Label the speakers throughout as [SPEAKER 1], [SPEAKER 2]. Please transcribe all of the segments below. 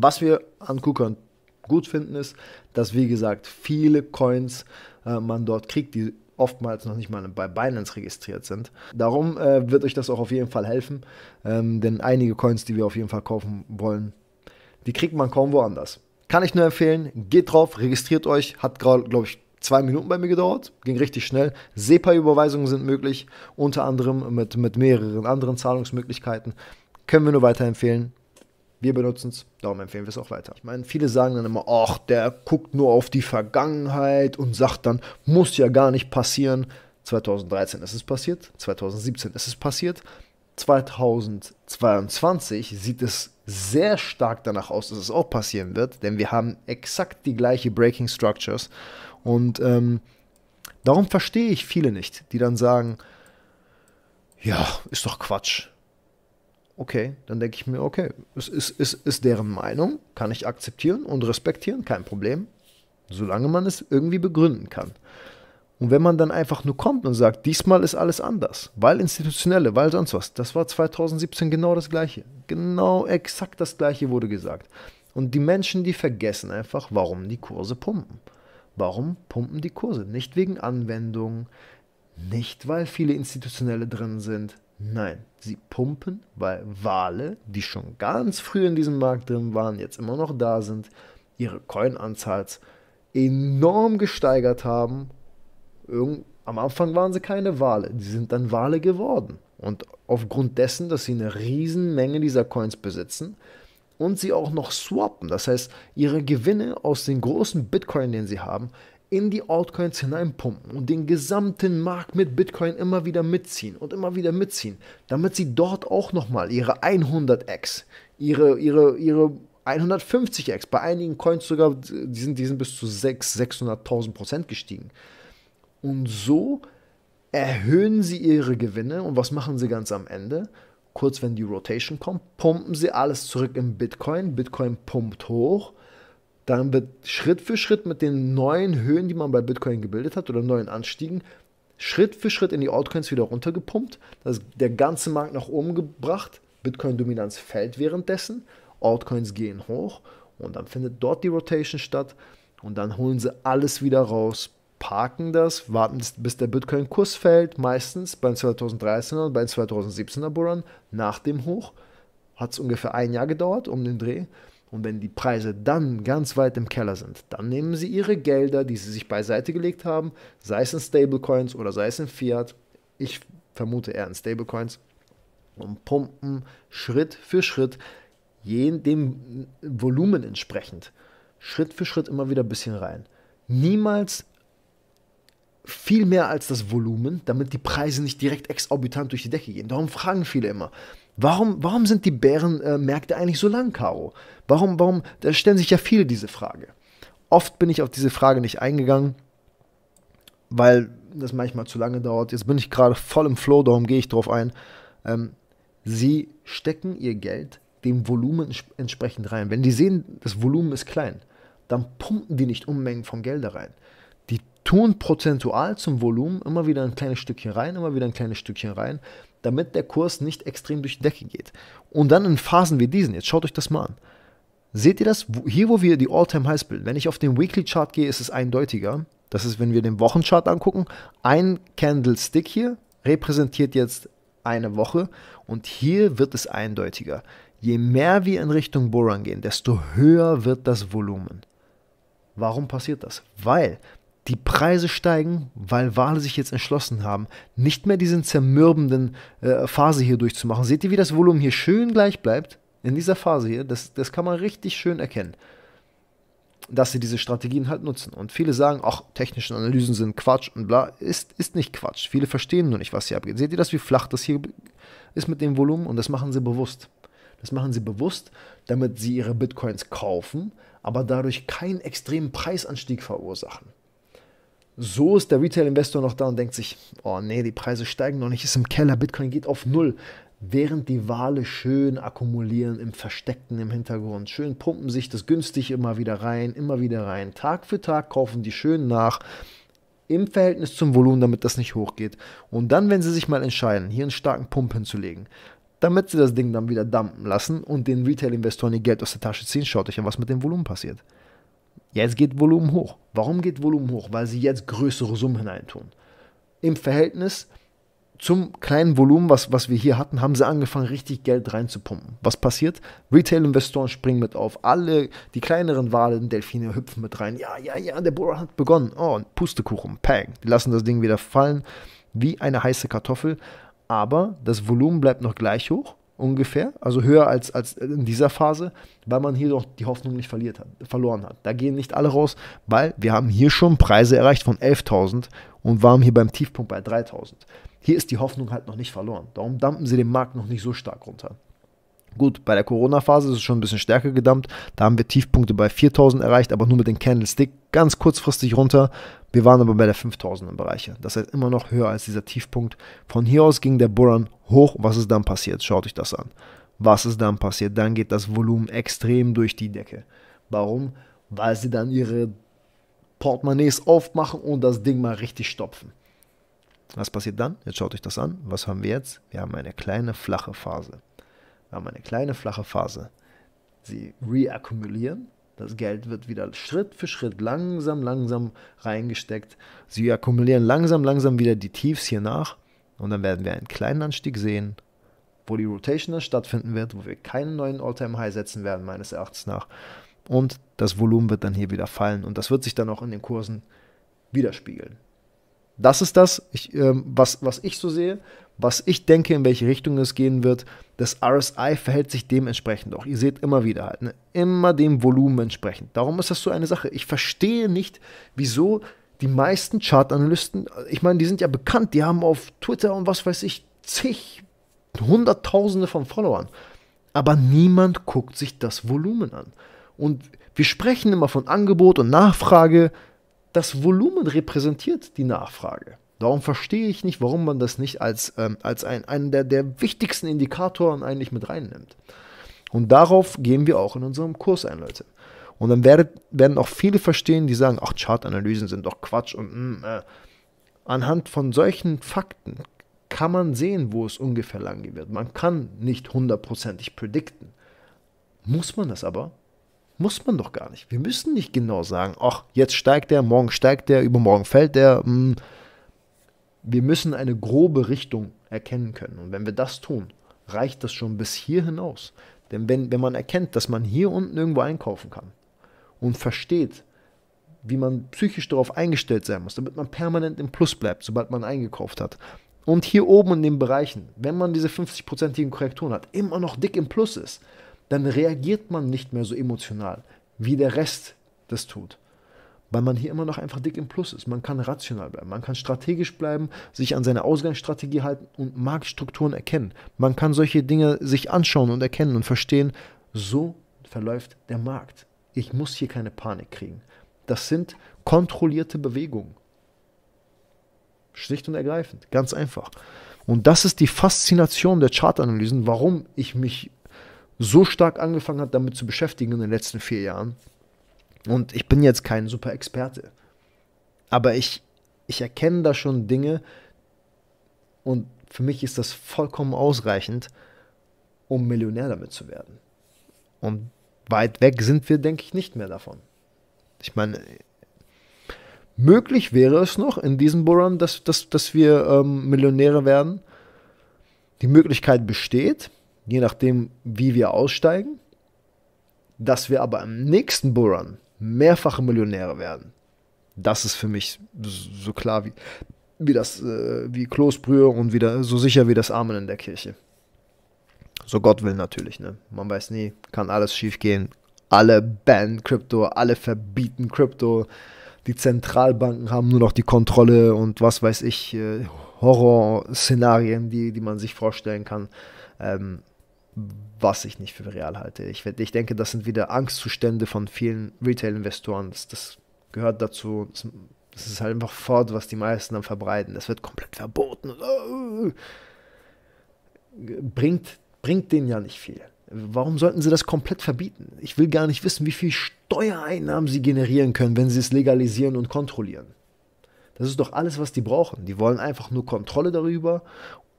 [SPEAKER 1] Was wir an KuCoin gut finden ist, dass wie gesagt viele Coins äh, man dort kriegt, die oftmals noch nicht mal bei Binance registriert sind. Darum äh, wird euch das auch auf jeden Fall helfen, ähm, denn einige Coins, die wir auf jeden Fall kaufen wollen, die kriegt man kaum woanders. Kann ich nur empfehlen, geht drauf, registriert euch, hat gerade, glaube ich, zwei Minuten bei mir gedauert, ging richtig schnell. SEPA-Überweisungen sind möglich, unter anderem mit, mit mehreren anderen Zahlungsmöglichkeiten. Können wir nur weiterempfehlen. Wir benutzen es, darum empfehlen wir es auch weiter. Ich meine, viele sagen dann immer, ach, der guckt nur auf die Vergangenheit und sagt dann, muss ja gar nicht passieren. 2013 ist es passiert, 2017 ist es passiert, 2022 sieht es sehr stark danach aus, dass es auch passieren wird, denn wir haben exakt die gleiche Breaking Structures und ähm, darum verstehe ich viele nicht, die dann sagen, ja, ist doch Quatsch, okay, dann denke ich mir, okay, es ist, ist, ist deren Meinung, kann ich akzeptieren und respektieren, kein Problem, solange man es irgendwie begründen kann. Und wenn man dann einfach nur kommt und sagt, diesmal ist alles anders, weil institutionelle, weil sonst was, das war 2017 genau das gleiche. Genau exakt das gleiche wurde gesagt. Und die Menschen, die vergessen einfach, warum die Kurse pumpen. Warum pumpen die Kurse? Nicht wegen Anwendung, nicht weil viele institutionelle drin sind, Nein, sie pumpen, weil Wale, die schon ganz früh in diesem Markt drin waren, jetzt immer noch da sind, ihre Coin-Anzahl enorm gesteigert haben. Irgend, am Anfang waren sie keine Wale, die sind dann Wale geworden. Und aufgrund dessen, dass sie eine Menge dieser Coins besitzen und sie auch noch swappen, das heißt, ihre Gewinne aus den großen Bitcoin, den sie haben, in die Altcoins hineinpumpen und den gesamten Markt mit Bitcoin immer wieder mitziehen und immer wieder mitziehen, damit sie dort auch nochmal ihre 100x, ihre, ihre, ihre 150x, bei einigen Coins sogar, die sind, die sind bis zu 600.000 Prozent gestiegen. Und so erhöhen sie ihre Gewinne und was machen sie ganz am Ende? Kurz wenn die Rotation kommt, pumpen sie alles zurück in Bitcoin, Bitcoin pumpt hoch dann wird Schritt für Schritt mit den neuen Höhen, die man bei Bitcoin gebildet hat oder neuen Anstiegen, Schritt für Schritt in die Altcoins wieder runtergepumpt. Das der ganze Markt nach oben gebracht. Bitcoin-Dominanz fällt währenddessen. Altcoins gehen hoch und dann findet dort die Rotation statt und dann holen sie alles wieder raus, parken das, warten bis der Bitcoin-Kurs fällt, meistens beim 2013er und beim 2017er Bullrun nach dem Hoch. Hat es ungefähr ein Jahr gedauert um den Dreh. Und wenn die Preise dann ganz weit im Keller sind, dann nehmen sie ihre Gelder, die sie sich beiseite gelegt haben, sei es in Stablecoins oder sei es in Fiat, ich vermute eher in Stablecoins, und pumpen Schritt für Schritt, je dem Volumen entsprechend, Schritt für Schritt immer wieder ein bisschen rein. Niemals viel mehr als das Volumen, damit die Preise nicht direkt exorbitant durch die Decke gehen. Darum fragen viele immer, Warum, warum sind die Bärenmärkte äh, eigentlich so lang, Caro? Warum, warum, da stellen sich ja viele diese Frage. Oft bin ich auf diese Frage nicht eingegangen, weil das manchmal zu lange dauert. Jetzt bin ich gerade voll im Flow, darum gehe ich drauf ein. Ähm, sie stecken ihr Geld dem Volumen entsprechend rein. Wenn die sehen, das Volumen ist klein, dann pumpen die nicht Unmengen von Geld da rein. Die tun prozentual zum Volumen immer wieder ein kleines Stückchen rein, immer wieder ein kleines Stückchen rein, damit der Kurs nicht extrem durch die Decke geht. Und dann in Phasen wie diesen, jetzt schaut euch das mal an. Seht ihr das? Hier, wo wir die All-Time-Highs bilden, wenn ich auf den Weekly-Chart gehe, ist es eindeutiger. Das ist, wenn wir den Wochenchart angucken, ein Candlestick hier repräsentiert jetzt eine Woche und hier wird es eindeutiger. Je mehr wir in Richtung Boran gehen, desto höher wird das Volumen. Warum passiert das? Weil die Preise steigen, weil Wale sich jetzt entschlossen haben, nicht mehr diesen zermürbenden äh, Phase hier durchzumachen. Seht ihr, wie das Volumen hier schön gleich bleibt? In dieser Phase hier, das, das kann man richtig schön erkennen, dass sie diese Strategien halt nutzen. Und viele sagen, ach, technische Analysen sind Quatsch und bla, ist, ist nicht Quatsch. Viele verstehen nur nicht, was hier abgeht. Seht ihr das, wie flach das hier ist mit dem Volumen? Und das machen sie bewusst. Das machen sie bewusst, damit sie ihre Bitcoins kaufen, aber dadurch keinen extremen Preisanstieg verursachen. So ist der Retail-Investor noch da und denkt sich, oh nee, die Preise steigen noch nicht, ist im Keller, Bitcoin geht auf Null. Während die Wale schön akkumulieren im Versteckten im Hintergrund, schön pumpen sich das günstig immer wieder rein, immer wieder rein. Tag für Tag kaufen die schön nach im Verhältnis zum Volumen, damit das nicht hochgeht. Und dann, wenn sie sich mal entscheiden, hier einen starken Pump hinzulegen, damit sie das Ding dann wieder dampen lassen und den Retail-Investoren ihr Geld aus der Tasche ziehen, schaut euch an, was mit dem Volumen passiert. Jetzt geht Volumen hoch. Warum geht Volumen hoch? Weil sie jetzt größere Summen hineintun. Im Verhältnis zum kleinen Volumen, was, was wir hier hatten, haben sie angefangen, richtig Geld reinzupumpen. Was passiert? Retail-Investoren springen mit auf. Alle, die kleineren Walen, Delfine hüpfen mit rein. Ja, ja, ja, der Bohrer hat begonnen. Oh, und Pustekuchen, pang. Die lassen das Ding wieder fallen, wie eine heiße Kartoffel. Aber das Volumen bleibt noch gleich hoch ungefähr, also höher als, als in dieser Phase, weil man hier doch die Hoffnung nicht verliert hat, verloren hat. Da gehen nicht alle raus, weil wir haben hier schon Preise erreicht von 11.000 und waren hier beim Tiefpunkt bei 3.000. Hier ist die Hoffnung halt noch nicht verloren. Darum dampen sie den Markt noch nicht so stark runter. Gut, bei der Corona-Phase ist es schon ein bisschen stärker gedammt. Da haben wir Tiefpunkte bei 4000 erreicht, aber nur mit dem Candlestick ganz kurzfristig runter. Wir waren aber bei der 5000er Bereiche. Das heißt immer noch höher als dieser Tiefpunkt. Von hier aus ging der Buran hoch. Was ist dann passiert? Schaut euch das an. Was ist dann passiert? Dann geht das Volumen extrem durch die Decke. Warum? Weil sie dann ihre Portemonnaies aufmachen und das Ding mal richtig stopfen. Was passiert dann? Jetzt schaut euch das an. Was haben wir jetzt? Wir haben eine kleine flache Phase. Wir haben eine kleine flache Phase. Sie reakkumulieren. Das Geld wird wieder Schritt für Schritt langsam, langsam reingesteckt. Sie akkumulieren langsam, langsam wieder die Tiefs hier nach. Und dann werden wir einen kleinen Anstieg sehen, wo die Rotation dann stattfinden wird, wo wir keinen neuen All-Time-High setzen werden, meines Erachtens nach. Und das Volumen wird dann hier wieder fallen. Und das wird sich dann auch in den Kursen widerspiegeln. Das ist das, ich, ähm, was, was ich so sehe, was ich denke, in welche Richtung es gehen wird. Das RSI verhält sich dementsprechend auch. Ihr seht immer wieder halt, ne? immer dem Volumen entsprechend. Darum ist das so eine Sache. Ich verstehe nicht, wieso die meisten Chartanalysten, ich meine, die sind ja bekannt, die haben auf Twitter und was weiß ich zig, hunderttausende von Followern. Aber niemand guckt sich das Volumen an. Und wir sprechen immer von Angebot und Nachfrage. Das Volumen repräsentiert die Nachfrage. Darum verstehe ich nicht, warum man das nicht als, ähm, als ein, einen der, der wichtigsten Indikatoren eigentlich mit reinnimmt. Und darauf gehen wir auch in unserem Kurs ein, Leute. Und dann werdet, werden auch viele verstehen, die sagen, ach, Chartanalysen sind doch Quatsch und mh, mm, äh. anhand von solchen Fakten kann man sehen, wo es ungefähr lang wird. Man kann nicht hundertprozentig predikten. Muss man das aber? Muss man doch gar nicht. Wir müssen nicht genau sagen, ach, jetzt steigt der, morgen steigt der, übermorgen fällt der. Hm. Wir müssen eine grobe Richtung erkennen können. Und wenn wir das tun, reicht das schon bis hier hinaus. Denn wenn, wenn man erkennt, dass man hier unten irgendwo einkaufen kann und versteht, wie man psychisch darauf eingestellt sein muss, damit man permanent im Plus bleibt, sobald man eingekauft hat. Und hier oben in den Bereichen, wenn man diese 50%igen Korrekturen hat, immer noch dick im Plus ist, dann reagiert man nicht mehr so emotional, wie der Rest das tut. Weil man hier immer noch einfach dick im Plus ist. Man kann rational bleiben, man kann strategisch bleiben, sich an seine Ausgangsstrategie halten und Marktstrukturen erkennen. Man kann solche Dinge sich anschauen und erkennen und verstehen, so verläuft der Markt. Ich muss hier keine Panik kriegen. Das sind kontrollierte Bewegungen. Schlicht und ergreifend, ganz einfach. Und das ist die Faszination der Chartanalysen, warum ich mich so stark angefangen hat, damit zu beschäftigen in den letzten vier Jahren. Und ich bin jetzt kein super Experte. Aber ich, ich erkenne da schon Dinge und für mich ist das vollkommen ausreichend, um Millionär damit zu werden. Und weit weg sind wir, denke ich, nicht mehr davon. Ich meine, möglich wäre es noch in diesem Buran, dass, dass, dass wir ähm, Millionäre werden. Die Möglichkeit besteht je nachdem, wie wir aussteigen, dass wir aber im nächsten Bullrun mehrfache Millionäre werden. Das ist für mich so klar wie, wie das, äh, wie Kloßbrühe und wieder so sicher wie das Amen in der Kirche. So Gott will natürlich, ne? Man weiß nie, kann alles schief gehen. Alle bannen Krypto, alle verbieten Krypto. Die Zentralbanken haben nur noch die Kontrolle und was weiß ich, äh, Horrorszenarien, die, die man sich vorstellen kann. Ähm, was ich nicht für real halte. Ich, ich denke, das sind wieder Angstzustände von vielen Retail-Investoren. Das, das, gehört dazu. Das, das ist halt einfach fort, was die meisten dann verbreiten. Das wird komplett verboten. Bringt, bringt denen ja nicht viel. Warum sollten sie das komplett verbieten? Ich will gar nicht wissen, wie viel Steuereinnahmen sie generieren können, wenn sie es legalisieren und kontrollieren. Das ist doch alles, was die brauchen. Die wollen einfach nur Kontrolle darüber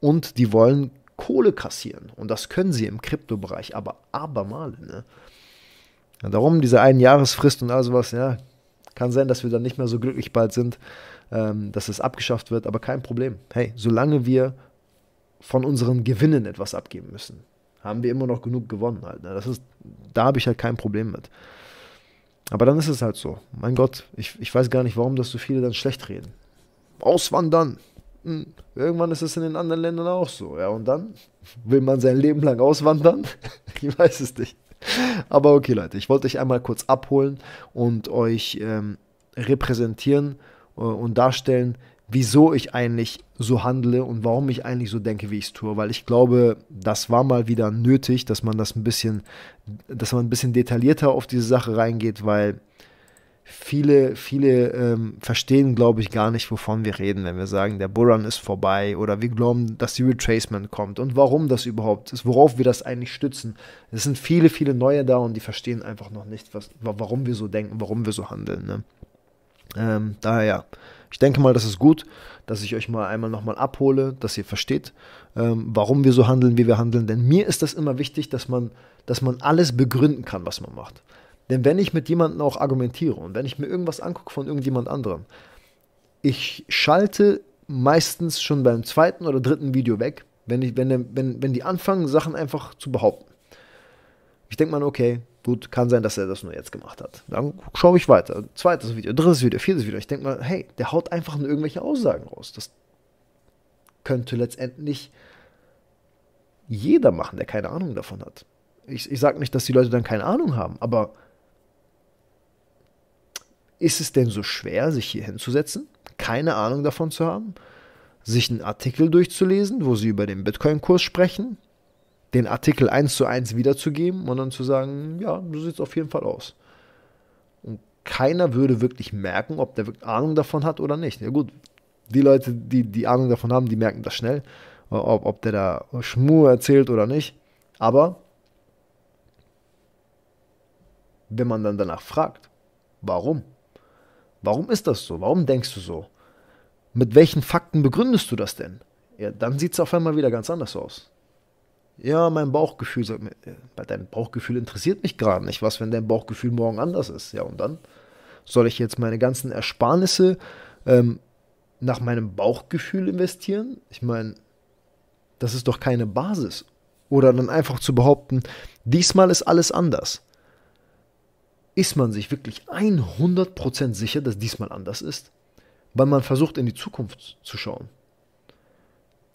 [SPEAKER 1] und die wollen Kohle kassieren. Und das können sie im Kryptobereich, aber abermale. Ne? Ja, darum diese einen Jahresfrist und all sowas, ja, kann sein, dass wir dann nicht mehr so glücklich bald sind, ähm, dass es abgeschafft wird, aber kein Problem. Hey, solange wir von unseren Gewinnen etwas abgeben müssen, haben wir immer noch genug gewonnen halt. Ne? Das ist, da habe ich halt kein Problem mit. Aber dann ist es halt so. Mein Gott, ich, ich weiß gar nicht, warum das so viele dann schlecht reden. Auswandern, hm, irgendwann ist es in den anderen Ländern auch so. Ja, und dann will man sein Leben lang auswandern? ich weiß es nicht. Aber okay, Leute, ich wollte euch einmal kurz abholen und euch ähm, repräsentieren äh, und darstellen, wieso ich eigentlich so handle und warum ich eigentlich so denke, wie ich es tue, weil ich glaube, das war mal wieder nötig, dass man das ein bisschen, dass man ein bisschen detaillierter auf diese Sache reingeht, weil viele, viele ähm, verstehen, glaube ich, gar nicht, wovon wir reden, wenn wir sagen, der Bullrun ist vorbei oder wir glauben, dass die Retracement kommt und warum das überhaupt ist, worauf wir das eigentlich stützen. Es sind viele, viele neue da und die verstehen einfach noch nicht, was, warum wir so denken, warum wir so handeln. Ne? Ähm, daher, ja. ich denke mal, das ist gut, dass ich euch mal einmal nochmal abhole, dass ihr versteht, ähm, warum wir so handeln, wie wir handeln. Denn mir ist das immer wichtig, dass man, dass man alles begründen kann, was man macht. Denn wenn ich mit jemandem auch argumentiere und wenn ich mir irgendwas angucke von irgendjemand anderem, ich schalte meistens schon beim zweiten oder dritten Video weg, wenn, ich, wenn, wenn, wenn die anfangen, Sachen einfach zu behaupten. Ich denke mal, okay, gut, kann sein, dass er das nur jetzt gemacht hat. Dann schaue ich weiter. Zweites Video, drittes Video, viertes Video. Ich denke mal, hey, der haut einfach nur irgendwelche Aussagen raus. Das könnte letztendlich jeder machen, der keine Ahnung davon hat. Ich, ich sage nicht, dass die Leute dann keine Ahnung haben, aber ist es denn so schwer, sich hier hinzusetzen, keine Ahnung davon zu haben, sich einen Artikel durchzulesen, wo sie über den Bitcoin-Kurs sprechen, den Artikel eins zu eins wiederzugeben und dann zu sagen, ja, so sieht es auf jeden Fall aus. Und keiner würde wirklich merken, ob der Ahnung davon hat oder nicht. Ja gut, die Leute, die die Ahnung davon haben, die merken das schnell, ob, ob der da Schmur erzählt oder nicht. Aber wenn man dann danach fragt, warum? Warum ist das so? Warum denkst du so? Mit welchen Fakten begründest du das denn? Ja, dann sieht es auf einmal wieder ganz anders aus. Ja, mein Bauchgefühl sagt mir, äh, bei deinem Bauchgefühl interessiert mich gerade nicht. Was, wenn dein Bauchgefühl morgen anders ist? Ja, und dann soll ich jetzt meine ganzen Ersparnisse ähm, nach meinem Bauchgefühl investieren? Ich meine, das ist doch keine Basis. Oder dann einfach zu behaupten, diesmal ist alles anders. Ist man sich wirklich 100% sicher, dass diesmal anders ist? Weil man versucht, in die Zukunft zu schauen.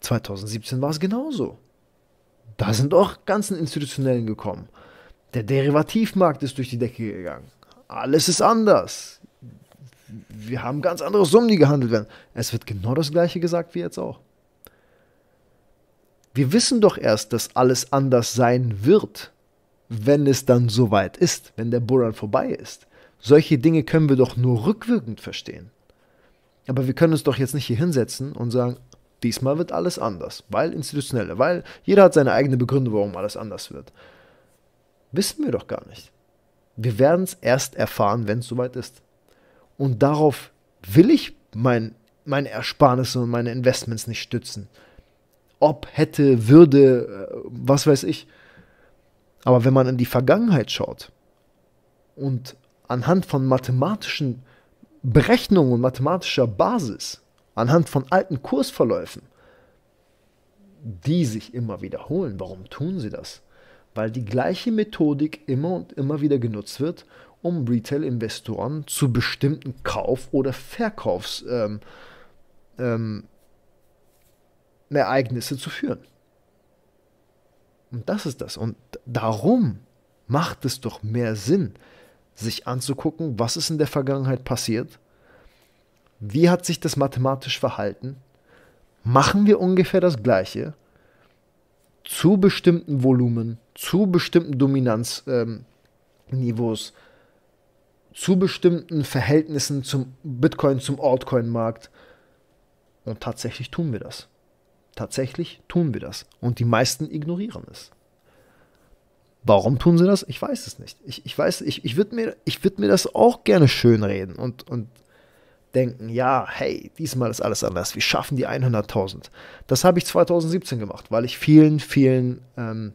[SPEAKER 1] 2017 war es genauso. Da sind auch ganzen Institutionellen gekommen. Der Derivativmarkt ist durch die Decke gegangen. Alles ist anders. Wir haben ganz andere Summen, die gehandelt werden. Es wird genau das Gleiche gesagt wie jetzt auch. Wir wissen doch erst, dass alles anders sein wird, wenn es dann soweit ist, wenn der Buran vorbei ist. Solche Dinge können wir doch nur rückwirkend verstehen. Aber wir können uns doch jetzt nicht hier hinsetzen und sagen, diesmal wird alles anders, weil institutionelle, weil jeder hat seine eigene Begründung, warum alles anders wird. Wissen wir doch gar nicht. Wir werden es erst erfahren, wenn es soweit ist. Und darauf will ich mein, meine Ersparnisse und meine Investments nicht stützen. Ob, hätte, würde, äh, was weiß ich. Aber wenn man in die Vergangenheit schaut und anhand von mathematischen Berechnungen und mathematischer Basis, anhand von alten Kursverläufen, die sich immer wiederholen, warum tun sie das? Weil die gleiche Methodik immer und immer wieder genutzt wird, um Retail-Investoren zu bestimmten Kauf- oder Verkaufsereignissen ähm, ähm, zu führen. Und das ist das. Und darum macht es doch mehr Sinn, sich anzugucken, was ist in der Vergangenheit passiert, wie hat sich das mathematisch verhalten, machen wir ungefähr das Gleiche zu bestimmten Volumen, zu bestimmten Dominanzniveaus, ähm, zu bestimmten Verhältnissen zum Bitcoin, zum Altcoin-Markt. Und tatsächlich tun wir das tatsächlich tun wir das. Und die meisten ignorieren es. Warum tun sie das? Ich weiß es nicht. Ich, ich weiß, ich, ich würde mir, würd mir das auch gerne schönreden und, und denken, ja, hey, diesmal ist alles anders. Wir schaffen die 100.000. Das habe ich 2017 gemacht, weil ich vielen, vielen ähm,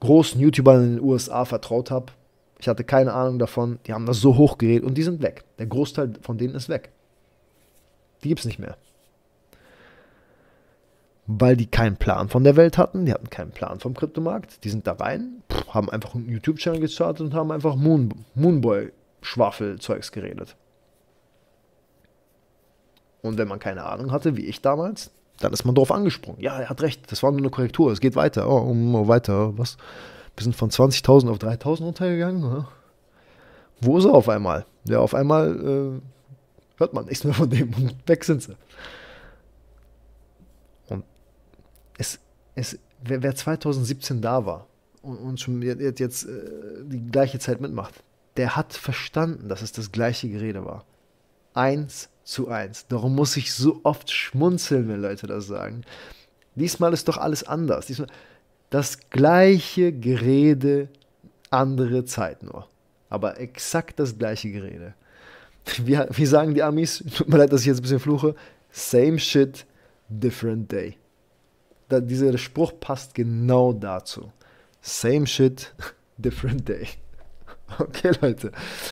[SPEAKER 1] großen YouTubern in den USA vertraut habe. Ich hatte keine Ahnung davon. Die haben das so hoch geredet und die sind weg. Der Großteil von denen ist weg. Die gibt es nicht mehr weil die keinen Plan von der Welt hatten, die hatten keinen Plan vom Kryptomarkt, die sind da rein, pff, haben einfach einen YouTube-Channel gestartet und haben einfach Moon, Moonboy-Schwafel-Zeugs geredet. Und wenn man keine Ahnung hatte, wie ich damals, dann ist man drauf angesprungen. Ja, er hat recht, das war nur eine Korrektur, es geht weiter, oh, um, oh weiter, was? Wir sind von 20.000 auf 3.000 runtergegangen, oder? Wo ist er auf einmal? Ja, auf einmal äh, hört man nichts mehr von dem und weg sind sie es, es, wer, wer 2017 da war und, und schon jetzt, jetzt äh, die gleiche Zeit mitmacht, der hat verstanden, dass es das gleiche Gerede war. Eins zu eins. Darum muss ich so oft schmunzeln, wenn Leute das sagen. Diesmal ist doch alles anders. Diesmal das gleiche Gerede, andere Zeit nur. Aber exakt das gleiche Gerede. Wie, wie sagen die Amis, tut mir leid, dass ich jetzt ein bisschen fluche, same shit, different day da, dieser Spruch passt genau dazu. Same shit, different day. Okay, Leute.